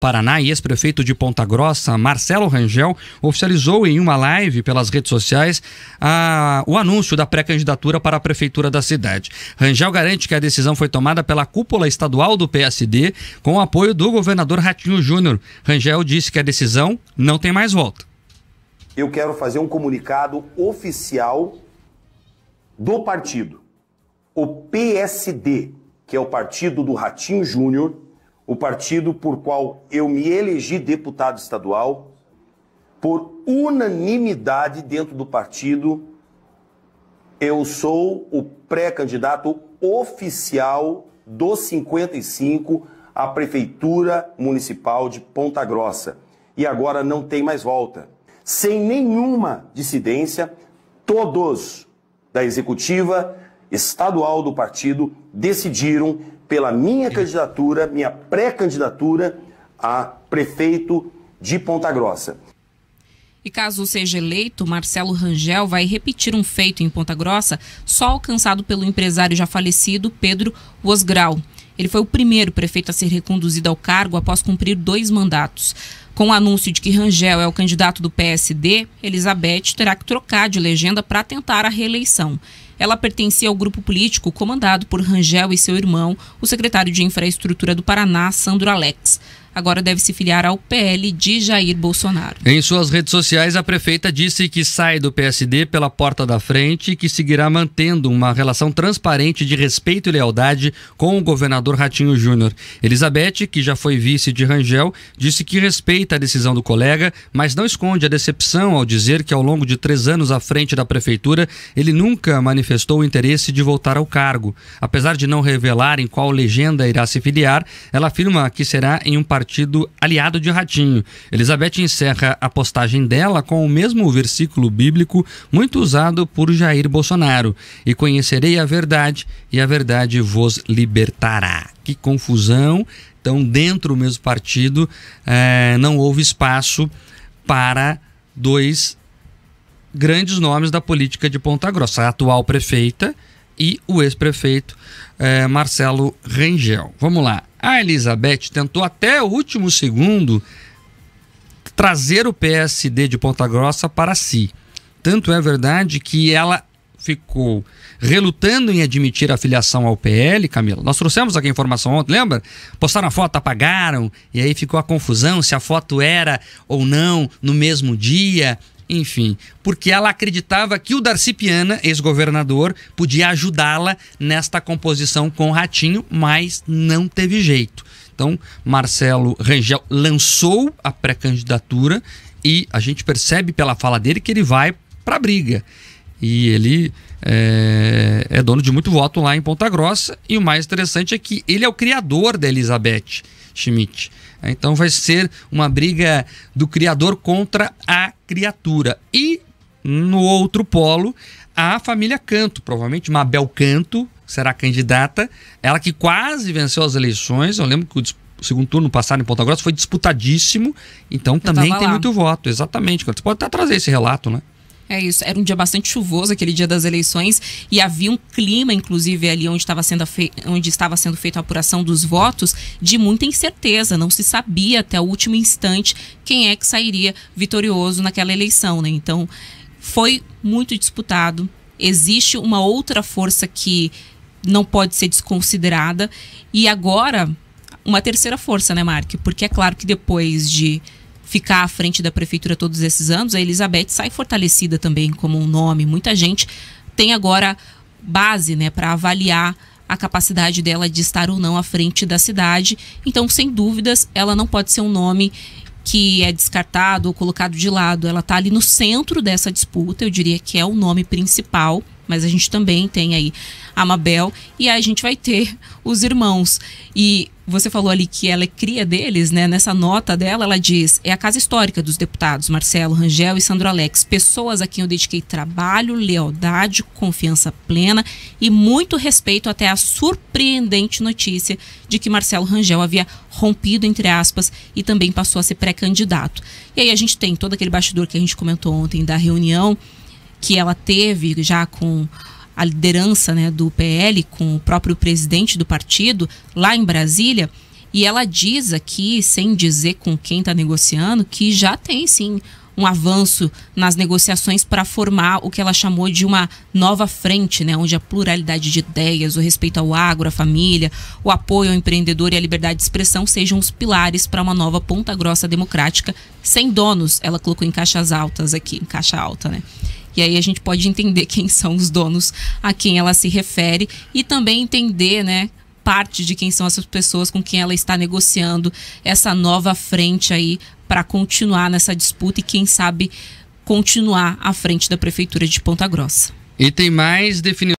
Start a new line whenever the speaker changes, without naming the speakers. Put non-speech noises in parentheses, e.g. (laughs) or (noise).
Paraná e ex-prefeito de Ponta Grossa, Marcelo Rangel, oficializou em uma live pelas redes sociais a, o anúncio da pré-candidatura para a prefeitura da cidade. Rangel garante que a decisão foi tomada pela cúpula estadual do PSD com o apoio do governador Ratinho Júnior. Rangel disse que a decisão não tem mais volta.
Eu quero fazer um comunicado oficial do partido. O PSD, que é o partido do Ratinho Júnior, o partido por qual eu me elegi deputado estadual, por unanimidade dentro do partido, eu sou o pré-candidato oficial dos 55 à Prefeitura Municipal de Ponta Grossa. E agora não tem mais volta. Sem nenhuma dissidência, todos da executiva estadual do partido decidiram pela minha candidatura, minha pré-candidatura a prefeito de Ponta Grossa.
E caso seja eleito, Marcelo Rangel vai repetir um feito em Ponta Grossa, só alcançado pelo empresário já falecido Pedro Osgrau. Ele foi o primeiro prefeito a ser reconduzido ao cargo após cumprir dois mandatos. Com o anúncio de que Rangel é o candidato do PSD, Elizabeth terá que trocar de legenda para tentar a reeleição. Ela pertencia ao grupo político comandado por Rangel e seu irmão, o secretário de Infraestrutura do Paraná, Sandro Alex agora deve se filiar ao PL de Jair Bolsonaro.
Em suas redes sociais, a prefeita disse que sai do PSD pela porta da frente e que seguirá mantendo uma relação transparente de respeito e lealdade com o governador Ratinho Júnior. Elizabeth, que já foi vice de Rangel, disse que respeita a decisão do colega, mas não esconde a decepção ao dizer que ao longo de três anos à frente da prefeitura, ele nunca manifestou o interesse de voltar ao cargo. Apesar de não revelar em qual legenda irá se filiar, ela afirma que será em um partido partido aliado de Ratinho. Elizabeth encerra a postagem dela com o mesmo versículo bíblico muito usado por Jair Bolsonaro: E conhecerei a verdade, e a verdade vos libertará. Que confusão! Então, dentro do mesmo partido, eh, não houve espaço para dois grandes nomes da política de Ponta Grossa. A atual prefeita e o ex-prefeito eh, Marcelo Rangel. Vamos lá. A Elizabeth tentou até o último segundo trazer o PSD de Ponta Grossa para si. Tanto é verdade que ela ficou relutando em admitir a filiação ao PL, Camila. Nós trouxemos aqui a informação ontem, lembra? Postaram a foto, apagaram, e aí ficou a confusão se a foto era ou não no mesmo dia enfim, porque ela acreditava que o Darcy Piana, ex-governador, podia ajudá-la nesta composição com o Ratinho, mas não teve jeito. Então, Marcelo Rangel lançou a pré-candidatura e a gente percebe pela fala dele que ele vai para a briga. E ele é, é, dono de muito voto lá em Ponta Grossa. E o mais interessante é que ele é o criador da Elizabeth Schmidt. Então vai ser uma briga do criador contra a criatura. E no outro polo, a família Canto, provavelmente Mabel Canto, será candidata, ela que quase venceu as eleições. Eu lembro que o o segundo turno passado em Ponta Grossa foi disputadíssimo, então Eu também tem lá. muito voto, exatamente. Você pode até trazer esse relato, né?
É isso. Era um dia bastante chuvoso, aquele dia das eleições, e havia um clima, inclusive, ali onde estava sendo, fe... sendo feita a apuração dos votos, de muita incerteza. Não se sabia até o último instante quem é que sairia vitorioso naquela eleição, né? Então, foi muito disputado. Existe uma outra força que não pode ser desconsiderada. E agora, uma terceira força, né, Mark? Porque é claro que depois de ficar à frente da prefeitura todos esses anos, a Elizabeth sai fortalecida também como um nome. Muita gente tem agora base né, para avaliar a capacidade dela de estar ou não à frente da cidade. Então, sem dúvidas, ela não pode ser um nome que é descartado ou colocado de lado. Ela está ali no centro dessa disputa, eu diria que é o nome principal. Mas a gente também tem aí a Mabel e aí a gente vai ter os irmãos. E você falou ali que ela é cria deles, né? Nessa nota dela, ela diz: é a casa histórica dos deputados Marcelo, Rangel e Sandro Alex. Pessoas a quem eu dediquei trabalho, lealdade, confiança plena e muito respeito até a surpreendente notícia de que Marcelo Rangel havia rompido, entre aspas, e também passou a ser pré-candidato. E aí a gente tem todo aquele bastidor que a gente comentou ontem da reunião que ela teve já com a liderança né, do PL com o próprio presidente do partido lá em Brasília. E ela diz aqui, sem dizer com quem está negociando, que já tem sim um avanço nas negociações para formar o que ela chamou de uma nova frente, né, onde a pluralidade de ideias, o respeito ao agro, à família, o apoio ao empreendedor e a liberdade de expressão sejam os pilares para uma nova ponta grossa democrática sem donos, ela colocou em caixas altas aqui, em caixa alta, né? E aí a gente pode entender (laughs) quem são os donos a quem ela se refere e também entender, né, parte de quem são essas pessoas com quem ela está negociando essa nova frente aí para continuar nessa disputa e quem sabe continuar à frente da prefeitura de Ponta Grossa.
E tem mais definições